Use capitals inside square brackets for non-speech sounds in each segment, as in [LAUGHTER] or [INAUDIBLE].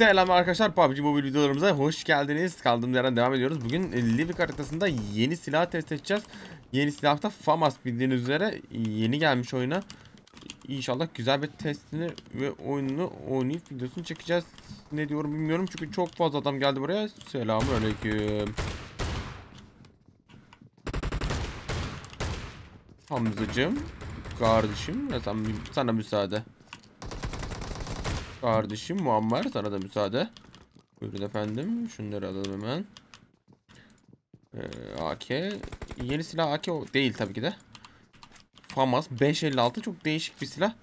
Selam arkadaşlar PUBG Mobile videolarımıza hoş geldiniz. Kaldığımız yerden devam ediyoruz. Bugün e, Livik haritasında yeni silah test edeceğiz. Yeni silah da FAMAS bildiğiniz üzere e, yeni gelmiş oyuna. İnşallah güzel bir testini ve oyununu oynayıp videosunu çekeceğiz. Ne diyorum bilmiyorum çünkü çok fazla adam geldi buraya. Selamünaleyküm. Hamzacığım, kardeşim sana müsaade. Kardeşim Muammer sana da müsaade. Buyurun efendim. Şunları alalım hemen. Ee, AK. Yeni silah AK değil tabii ki de. FAMAS 556 çok değişik bir silah.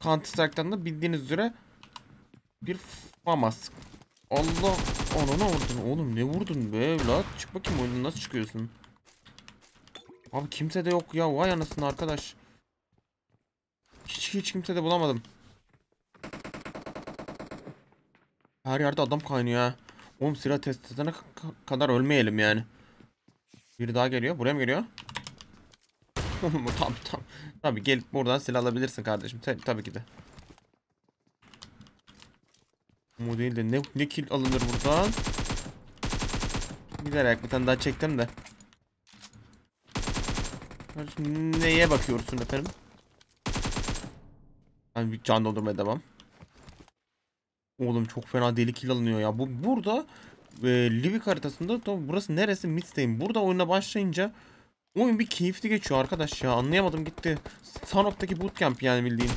Counter Strike'dan da bildiğiniz üzere bir FAMAS. Allah ne vurdun oğlum ne vurdun be evlat. Çık bakayım oyundan nasıl çıkıyorsun. Abi kimse de yok ya vay anasını arkadaş. Hiç hiç kimse de bulamadım. Her yerde adam kaynıyor ha. Oğlum silah test edene kadar ölmeyelim yani. Biri daha geliyor. Buraya mı geliyor? [LAUGHS] tamam tamam. Tabii gelip buradan silah alabilirsin kardeşim. Tabii, tabii ki de. Bu değil de ne, ne kill alınır buradan? Giderek bir tane daha çektim de. Neye bakıyorsun efendim? Ben yani can doldurmaya devam. Oğlum çok fena deli kill alınıyor ya. Bu burada e, Livik haritasında tabi burası neresi Midstein. Burada oyuna başlayınca oyun bir keyifli geçiyor arkadaş ya. Anlayamadım gitti. Sanok'taki bootcamp yani bildiğin.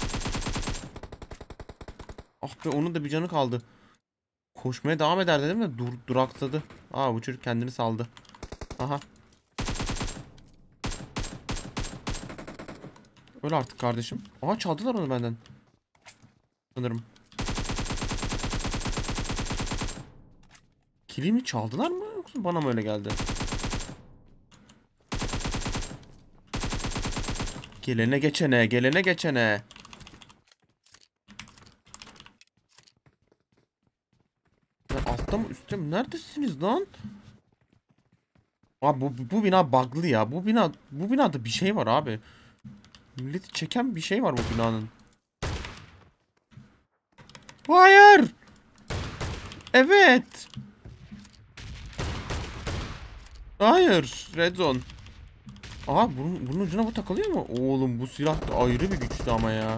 Ah be onun da bir canı kaldı. Koşmaya devam eder dedim de dur, durakladı Aa bu çocuk kendini saldı. Aha. Öl artık kardeşim. Aha çaldılar onu benden. Sanırım. Kilimi çaldılar mı yoksa bana mı öyle geldi? Gelene geçene, gelene geçene. Lan altta mı üstte mi? Neredesiniz lan? Abi bu, bu bina bug'lı ya. Bu bina bu binada bir şey var abi. Milleti çeken bir şey var bu binanın. Hayır. Evet. Hayır. Red zone. Aha bunun, bunun ucuna bu takılıyor mu? Oğlum bu silah da ayrı bir güçlü ama ya.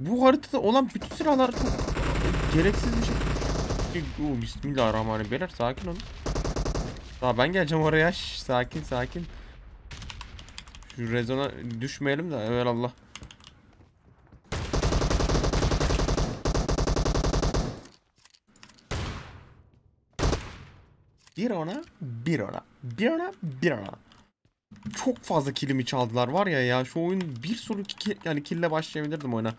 Bu haritada olan bütün silahlar çok gereksiz bir şey. Oo, bismillahirrahmanirrahim. Beyler sakin olun. Daha ben geleceğim oraya. Şş, sakin sakin. Şu rezona düşmeyelim de Allah. Bir ona, bir ona, bir ona, bir ona. Çok fazla kilimi çaldılar var ya ya. Şu oyun bir sürü ki, yani kille başlayabilirdim oyuna.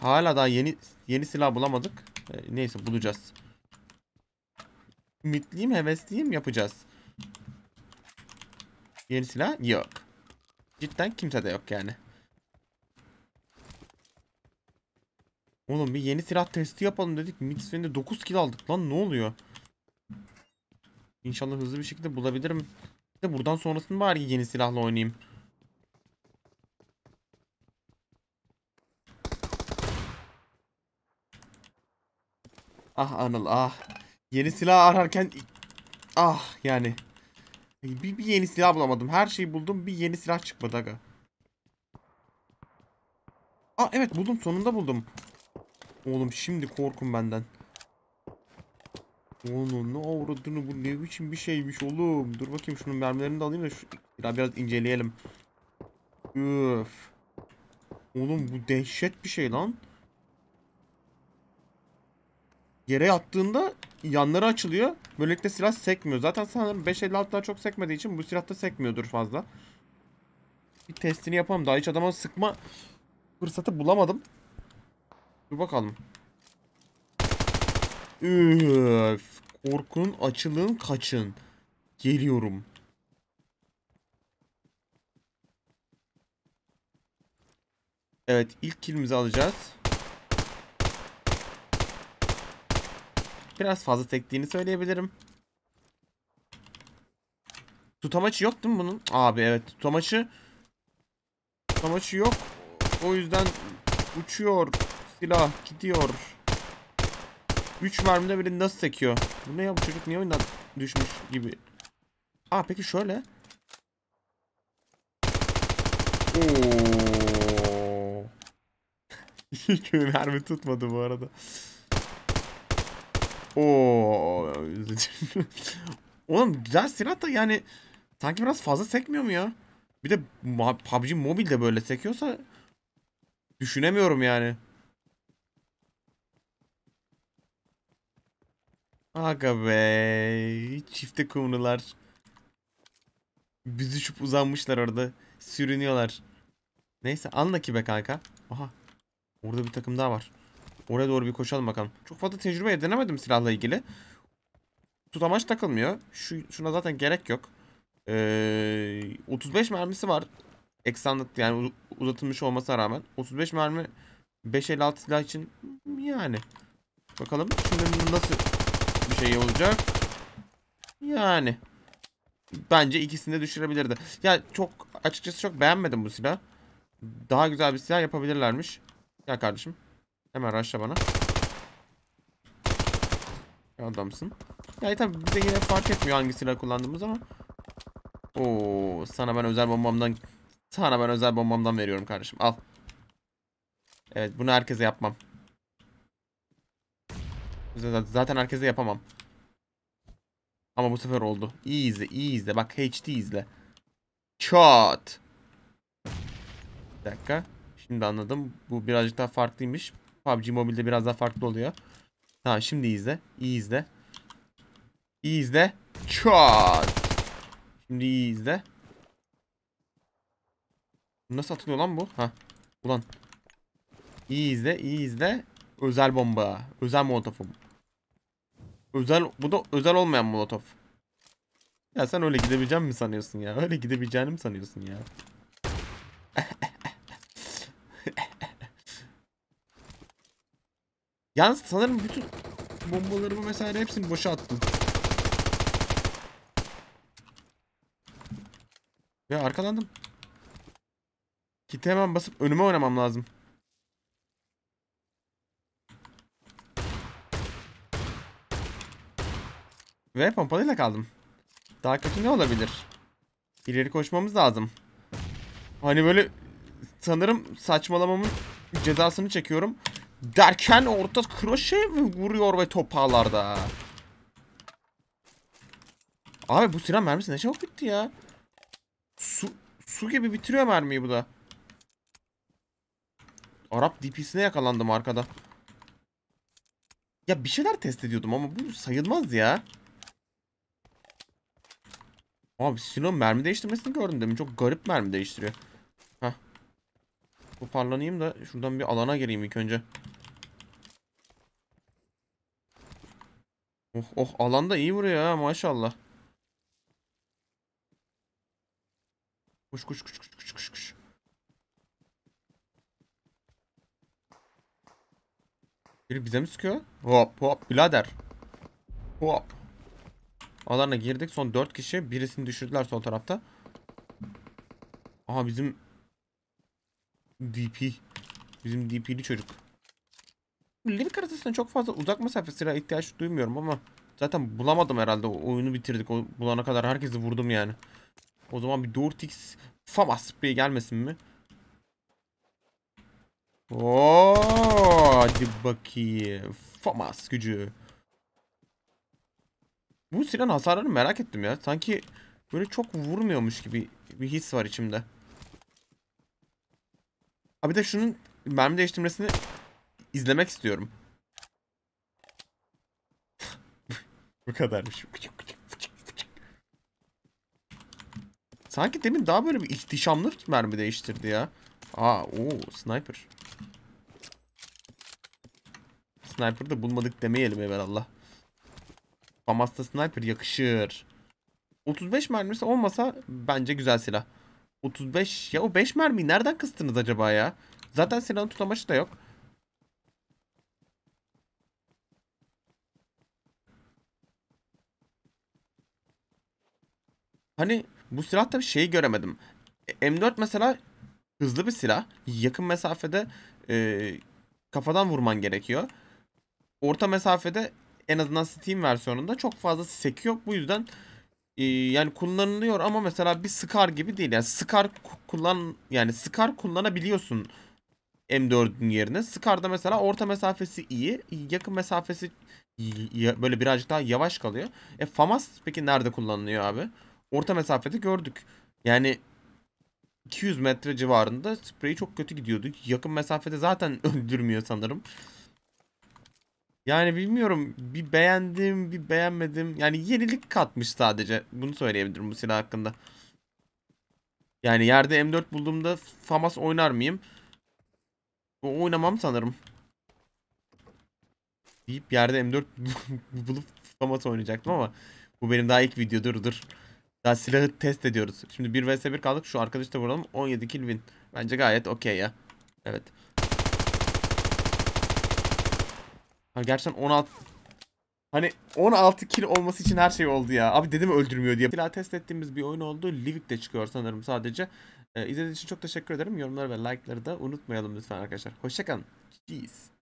Hala daha yeni yeni silah bulamadık. E, neyse bulacağız. Ümitliyim, hevesliyim yapacağız. Yeni silah yok. Cidden kimse de yok yani. Oğlum bir yeni silah testi yapalım dedik. Mixfen'de 9 kill aldık lan ne oluyor? İnşallah hızlı bir şekilde bulabilirim. De buradan sonrasını bari yeni silahla oynayayım. Ah Anıl ah. Yeni silah ararken ah yani. Bir, bir yeni silah bulamadım. Her şeyi buldum. Bir yeni silah çıkmadı aga. Aa ah evet buldum. Sonunda buldum. Oğlum şimdi korkun benden. Oğlum, ne avradını bu ne biçim bir şeymiş oğlum. Dur bakayım şunun mermilerini de alayım da şu, biraz, biraz inceleyelim. Üf. Oğlum bu dehşet bir şey lan. Yere attığında yanları açılıyor. Böylelikle silah sekmiyor. Zaten sanırım 5-50 5.56'dan çok sekmediği için bu silah da sekmiyordur fazla. Bir testini yapalım. Daha hiç adama sıkma fırsatı bulamadım. Dur bakalım. Üf, korkun, açılın, kaçın. Geliyorum. Evet, ilk kilimizi alacağız. Biraz fazla tektiğini söyleyebilirim. Tutamaçı yok değil mi bunun? Abi evet, tutamaçı tutamaçı yok. O yüzden uçuyor silah gidiyor. 3 mermide biri nasıl sekiyor? Bu ne ya bu çocuk niye oyundan düşmüş gibi. Aa peki şöyle. Oo. Hiç [LAUGHS] mermi tutmadı bu arada. Oo. [LAUGHS] Oğlum güzel silah da yani sanki biraz fazla sekmiyor mu ya? Bir de PUBG Mobile'de böyle sekiyorsa düşünemiyorum yani. Aga be. Çifte kumrular. Büzüşüp uzanmışlar orada. Sürünüyorlar. Neyse anla ki be kanka. Aha. Orada bir takım daha var. Oraya doğru bir koşalım bakalım. Çok fazla tecrübe edinemedim silahla ilgili. Tutamaç takılmıyor. Şu, şuna zaten gerek yok. Ee, 35 mermisi var. Eksanlık yani uzatılmış olmasına rağmen. 35 mermi 5.56 silah için yani. Bakalım şimdi nasıl bir şey olacak. Yani. Bence ikisini de düşürebilirdi. Ya çok açıkçası çok beğenmedim bu silah. Daha güzel bir silah yapabilirlermiş. Gel kardeşim. Hemen rushla bana. Adamsın. Yani tabi bize yine fark etmiyor hangi silah kullandığımız ama. Oo, sana ben özel bombamdan sana ben özel bombamdan veriyorum kardeşim. Al. Evet, bunu herkese yapmam. Zaten herkese yapamam. Ama bu sefer oldu. İyi izle, iyi izle. Bak HD izle. Çat. Bir dakika. Şimdi anladım. Bu birazcık daha farklıymış. PUBG Mobile'de biraz daha farklı oluyor. Tamam şimdi izle. İyi izle. İyi izle. Çat. Şimdi iyi izle. Nasıl atılıyor lan bu? Ha. Ulan. İyi izle, iyi izle. Özel bomba. Özel molotofum. Özel bu da özel olmayan molotof. Ya sen öyle gidebileceğim mi sanıyorsun ya? Öyle gidebileceğini mi sanıyorsun ya? [LAUGHS] Yalnız sanırım bütün bombalarımı vesaire hepsini boşa attım. Ya arkalandım. Kite hemen basıp önüme oynamam lazım. Ve pompalıyla kaldım. Daha kötü ne olabilir? İleri koşmamız lazım. Hani böyle sanırım saçmalamamın cezasını çekiyorum. Derken orta kroşe vuruyor ve topağlarda. Abi bu silah mermisi ne çabuk bitti ya. Su, su gibi bitiriyor mermiyi bu da. Arap DP'sine yakalandım arkada. Ya bir şeyler test ediyordum ama bu sayılmaz ya. Abi Sinan mermi değiştirmesini gördüm demin. Çok garip mermi değiştiriyor. Heh. Toparlanayım da şuradan bir alana gireyim ilk önce. Oh oh alanda iyi vuruyor ha maşallah. Kuş kuş kuş kuş kuş kuş kuş. Biri bize mi sıkıyor? Hop hop birader. Hop. Alarına girdik. Son 4 kişi. Birisini düşürdüler sol tarafta. Aha bizim DP. Bizim DP'li çocuk. Livik karatasına çok fazla uzak mesafe sıra ihtiyaç duymuyorum ama zaten bulamadım herhalde. O oyunu bitirdik. O bulana kadar herkesi vurdum yani. O zaman bir Dortix Famas Bey gelmesin mi? Oo, hadi bakayım. Famas gücü. Bu silahın hasarlarını merak ettim ya. Sanki böyle çok vurmuyormuş gibi bir his var içimde. Abi de şunun mermi değiştirmesini izlemek istiyorum. [LAUGHS] Bu kadarmış. Sanki demin daha böyle bir ihtişamlı mermi değiştirdi ya. Aa, o sniper. Sniper'ı da bulmadık demeyelim Allah. Amasta Sniper yakışır. 35 mermisi olmasa bence güzel silah. 35 ya o 5 mermiyi nereden kıstınız acaba ya? Zaten silahın tutamaçı da yok. Hani bu silahta bir şeyi göremedim. E, M4 mesela hızlı bir silah. Yakın mesafede e, kafadan vurman gerekiyor. Orta mesafede en azından Steam versiyonunda çok fazla sekiyor Bu yüzden e, yani kullanılıyor ama mesela bir Scar gibi değil. Yani Scar kullan yani Scar kullanabiliyorsun M4'ün yerine. Scar'da mesela orta mesafesi iyi, yakın mesafesi böyle birazcık daha yavaş kalıyor. E FAMAS peki nerede kullanılıyor abi? Orta mesafede gördük. Yani 200 metre civarında spreyi çok kötü gidiyordu. Yakın mesafede zaten [LAUGHS] öldürmüyor sanırım. Yani bilmiyorum bir beğendim bir beğenmedim. Yani yenilik katmış sadece. Bunu söyleyebilirim bu silah hakkında. Yani yerde M4 bulduğumda FAMAS oynar mıyım? O oynamam sanırım. Deyip yerde M4 [LAUGHS] bulup FAMAS oynayacaktım ama bu benim daha ilk videodur dur. Daha silahı test ediyoruz. Şimdi 1 vs 1 kaldık. Şu arkadaşı da vuralım. 17 kill win. Bence gayet okey ya. Evet. Ha gerçekten 16 Hani 16 kill olması için her şey oldu ya. Abi dedim öldürmüyor diye. Silah test ettiğimiz bir oyun oldu. Livik'te çıkıyor sanırım sadece. Ee, izlediğiniz için çok teşekkür ederim. Yorumları ve like'ları da unutmayalım lütfen arkadaşlar. Hoşçakalın. Peace.